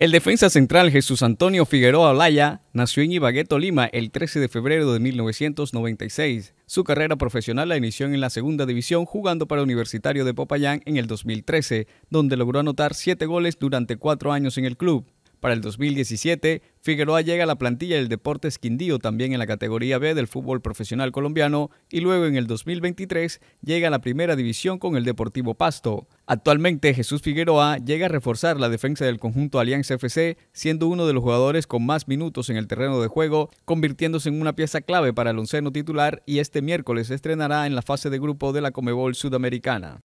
El defensa central Jesús Antonio Figueroa Olaya nació en Ibagueto, Lima, el 13 de febrero de 1996. Su carrera profesional la inició en la segunda división jugando para Universitario de Popayán en el 2013, donde logró anotar siete goles durante cuatro años en el club. Para el 2017, Figueroa llega a la plantilla del Deportes Quindío también en la categoría B del fútbol profesional colombiano y luego en el 2023 llega a la primera división con el Deportivo Pasto. Actualmente Jesús Figueroa llega a reforzar la defensa del conjunto Alianza FC, siendo uno de los jugadores con más minutos en el terreno de juego, convirtiéndose en una pieza clave para el onceno titular y este miércoles estrenará en la fase de grupo de la Comebol Sudamericana.